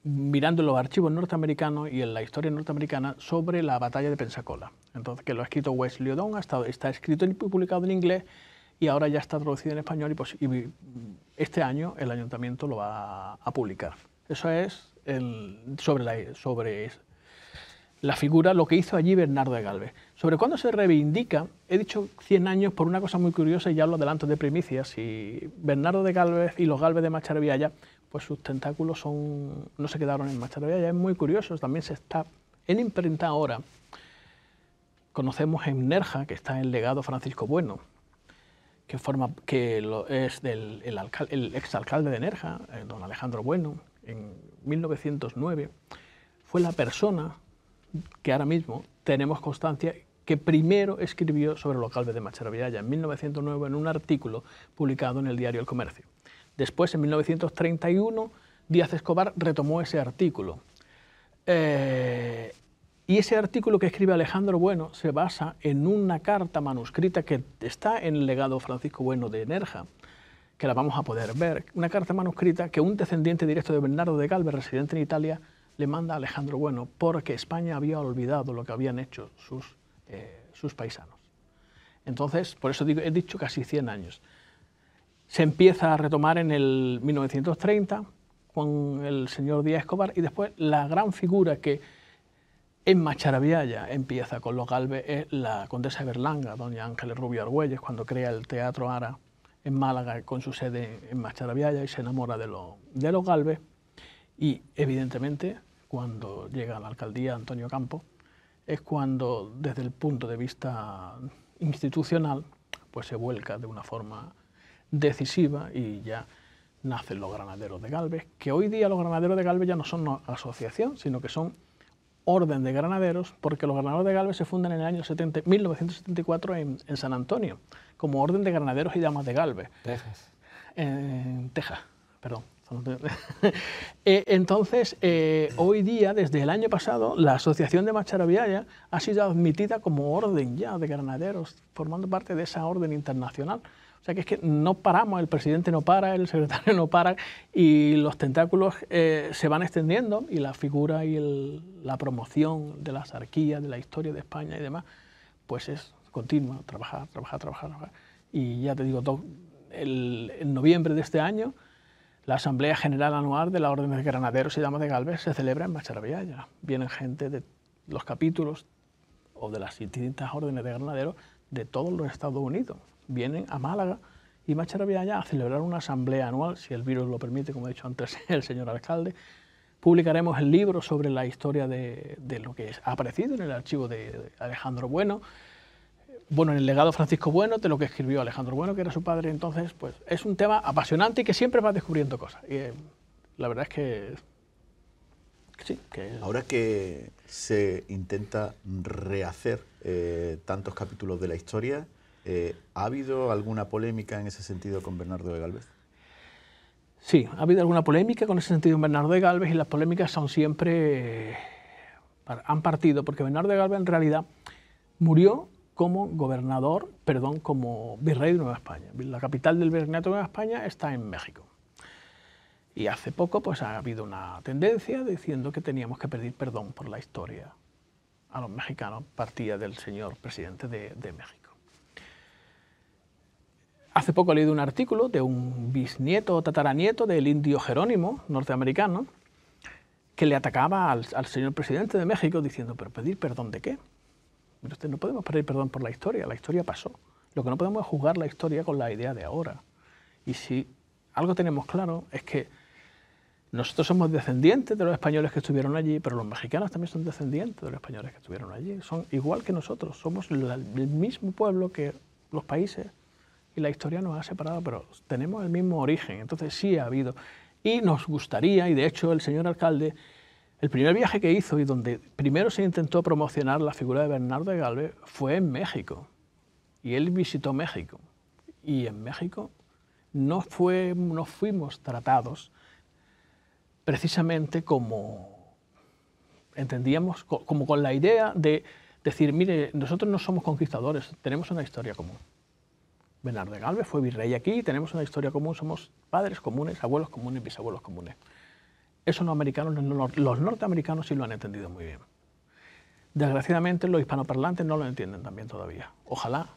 mirando los archivos norteamericanos y en la historia norteamericana sobre la batalla de Pensacola. Entonces, que lo ha escrito Wesley O'Donnell, ha estado, está escrito y publicado en inglés y ahora ya está traducido en español y, pues, este año el ayuntamiento lo va a publicar. Eso es sobre, la, sobre la figura, lo que hizo allí Bernardo de Galvez. Sobre cuándo se reivindica, he dicho 100 años por una cosa muy curiosa y ya lo adelanto de primicias, y Bernardo de Galvez y los Galvez de Machar pues sus tentáculos son, no se quedaron en marcha es muy curioso, también se está en imprenta ahora. Conocemos en Nerja, que está el legado Francisco Bueno, que, forma, que es del el, exalcalde de Nerja, eh, don Alejandro Bueno, en 1909, fue la persona que ahora mismo tenemos constancia que primero escribió sobre los alcalde de Macharavillaya en 1909 en un artículo publicado en el diario El Comercio. Después, en 1931, Díaz Escobar retomó ese artículo. Eh, y ese artículo que escribe Alejandro Bueno se basa en una carta manuscrita que está en el legado Francisco Bueno de Nerja, que la vamos a poder ver. Una carta manuscrita que un descendiente directo de Bernardo de Galvez, residente en Italia, le manda a Alejandro Bueno porque España había olvidado lo que habían hecho sus, eh, sus paisanos. Entonces, por eso he dicho casi 100 años se empieza a retomar en el 1930 con el señor Díaz Escobar y después la gran figura que en Macharabiaya empieza con los Galves es la condesa de Berlanga, doña Ángeles Rubio Argüelles, cuando crea el Teatro Ara en Málaga con su sede en Macharabiaya y se enamora de, lo, de los Galves. Y evidentemente, cuando llega a la alcaldía Antonio Campo, es cuando desde el punto de vista institucional pues se vuelca de una forma decisiva y ya nacen los granaderos de Galvez, que hoy día los granaderos de Galve ya no son asociación, sino que son orden de granaderos, porque los granaderos de Galvez se fundan en el año 1974 en, San Antonio, como orden de granaderos y damas de Galvez. Texas. En Texas, perdón. Eh, entonces, eh, hoy día, desde el año pasado, la Asociación de Macharabiaya ha sido admitida como orden ya de granaderos, formando parte de esa orden internacional o sea que es que no paramos, el presidente no para, el secretario no para y los tentáculos eh, se van extendiendo y la figura y la promoción de las arquillas, de la historia de España y demás, pues es continua, trabajar, trabajar, trabajar. Y ya te digo, en noviembre de este año, la Asamblea General Anual de la Orden de Granaderos y Damas de Galvez se celebra en Macharavilla. Vienen gente de los capítulos o de las distintas órdenes de granaderos de todos los Estados Unidos vienen a Málaga y allá a celebrar una asamblea anual, si el virus lo permite, como ha dicho antes el señor alcalde. Publicaremos el libro sobre la historia de, lo que ha aparecido en el archivo de Alejandro Bueno bueno, en el legado Francisco Bueno, de lo que escribió Alejandro Bueno, que era su padre, entonces, pues es un tema apasionante y que siempre va descubriendo cosas. Y eh, la verdad es que, sí. Que... Ahora que se intenta rehacer eh, tantos capítulos de la historia, eh, ¿Ha habido alguna polémica en ese sentido con Bernardo de Galvez? Sí, ha habido alguna polémica con ese sentido con Bernardo de Galvez y las polémicas son siempre. Eh, han partido, porque Bernardo de Galvez en realidad murió como gobernador, perdón, como virrey de Nueva España. La capital del virreinato de Nueva España está en México. Y hace poco pues ha habido una tendencia diciendo que teníamos que pedir perdón por la historia a los mexicanos, partía del señor presidente de México. Hace poco he leído un artículo de un bisnieto o tataranieto del indio Jerónimo, norteamericano, que le atacaba al, señor presidente de México diciendo, pero pedir perdón de qué? no podemos pedir perdón por la historia, la historia pasó. Lo que no podemos es jugar la historia con la idea de ahora. Y si algo tenemos claro es que nosotros somos descendientes de los españoles que estuvieron allí, pero los mexicanos también son descendientes de los españoles que estuvieron allí. Son igual que nosotros, somos el mismo pueblo que los países y la historia nos ha separado, pero tenemos el mismo origen, entonces sí ha habido. Y nos gustaría, y de hecho el señor alcalde, el primer viaje que hizo y donde primero se intentó promocionar la figura de Bernardo de Galvez fue en México. Y él visitó México. Y en México no, fue, no fuimos tratados precisamente como entendíamos, como con la idea de decir, mire, nosotros no somos conquistadores, tenemos una historia común. Bernardo de Galvez fue virrey aquí, tenemos una historia común, somos padres comunes, abuelos comunes, bisabuelos comunes. Eso los americanos, los norteamericanos sí lo han entendido muy bien. Desgraciadamente los hispanoparlantes no lo entienden también todavía. Ojalá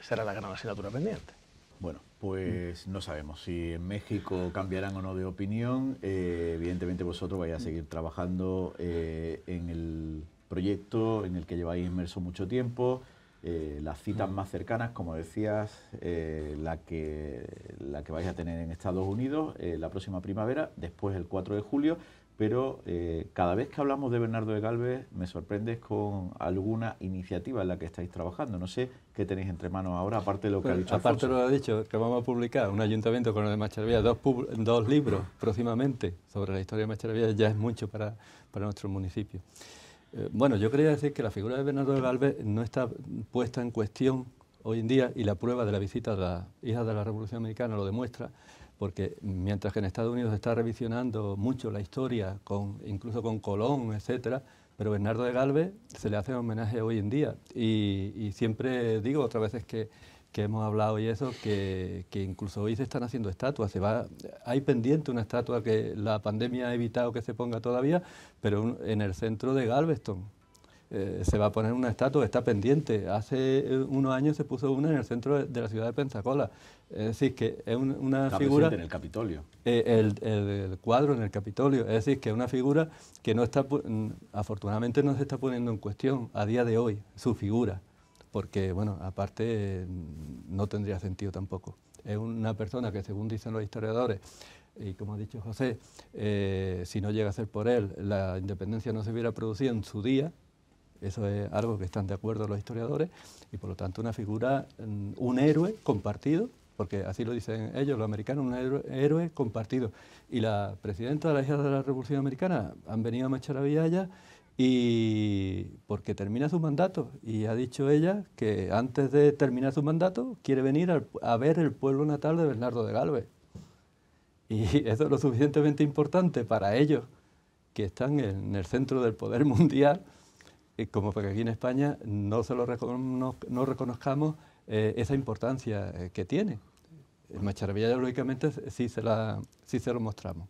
será la gran asignatura pendiente. Bueno, pues no sabemos si en México cambiarán o no de opinión. Eh, evidentemente vosotros vais a seguir trabajando eh, en el proyecto en el que lleváis inmerso mucho tiempo. Eh, las citas más cercanas, como decías, eh, la, que, la que vais a tener en Estados Unidos eh, la próxima primavera, después el 4 de julio, pero cada vez que hablamos de Bernardo de Galvez me sorprendes con alguna iniciativa en la que estáis trabajando. No sé qué tenéis entre manos ahora, aparte de lo que pues, ha dicho Aparte de lo que ha dicho, que vamos a publicar un ayuntamiento con el de Macharavía, dos, libros próximamente sobre la historia de Macharavía, ya es mucho para, para nuestro municipio. Eh, bueno, yo quería decir que la figura de Bernardo de Galvez no está puesta en cuestión hoy en día y la prueba de la visita de la hija de la Revolución Americana lo demuestra, porque mientras que en Estados Unidos se está revisionando mucho la historia, con, incluso con Colón, etcétera, pero Bernardo de Galvez se le hace homenaje hoy en día. Y, siempre digo otra vez que que hemos hablado y eso, que, incluso hoy se están haciendo estatuas. hay pendiente una estatua que la pandemia ha evitado que se ponga todavía, pero en el centro de Galveston. Eh, se va a poner una estatua, está pendiente. Hace eh, unos años se puso una en el centro de, la ciudad de Pensacola. Es decir, que es una figura... en el Capitolio. Eh, el, el, cuadro en el Capitolio. Es decir, que es una figura que no está, afortunadamente no se está poniendo en cuestión a día de hoy, su figura porque, bueno, aparte mm, no tendría sentido tampoco. Es una persona que, según dicen los historiadores, y como ha dicho José, eh, si no llega a ser por él, la independencia no se hubiera producido en su día, eso es algo que están de acuerdo los historiadores, y por lo tanto una figura, mm, un héroe compartido, porque así lo dicen ellos, los americanos, un héroe, compartido. Y la presidenta de la guerra de la Revolución Americana, han venido a marchar a Villaya, y porque termina su mandato y ha dicho ella que antes de terminar su mandato quiere venir a, ver el pueblo natal de Bernardo de Galvez. Y eso es lo suficientemente importante para ellos que están en el centro del poder mundial, eh, como para que aquí en España no, se lo no reconozcamos eh, esa importancia eh, que tiene. En Macharavilla, lógicamente, sí se, la, sí se lo mostramos.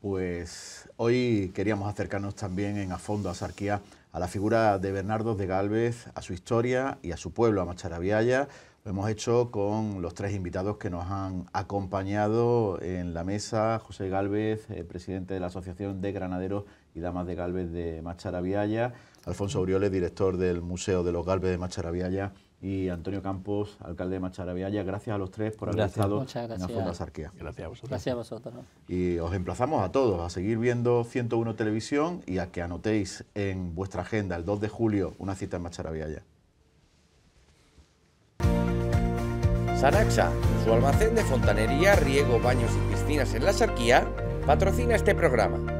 Pues hoy queríamos acercarnos también en a fondo a Sarquía, a la figura de Bernardo de Galvez, a su historia y a su pueblo, a Macharabiaya. Lo hemos hecho con los tres invitados que nos han acompañado en la mesa. José Galvez, eh, presidente de la Asociación de Granaderos y Damas de Galvez de Macharabiaya. Alfonso Urioles, director del Museo de los Galvez de Macharabiaya y Antonio Campos, alcalde de Macharabiaya. Gracias a los tres por haber estado en la Fonda Sarquía. Gracias a vosotros. Gracias a vosotros. Y os emplazamos a todos a seguir viendo 101 Televisión y a que anotéis en vuestra agenda el 2 de julio una cita en Macharabiaya. Sanaxa, su almacén de fontanería, riego, baños y piscinas en la Sarquía, patrocina este programa.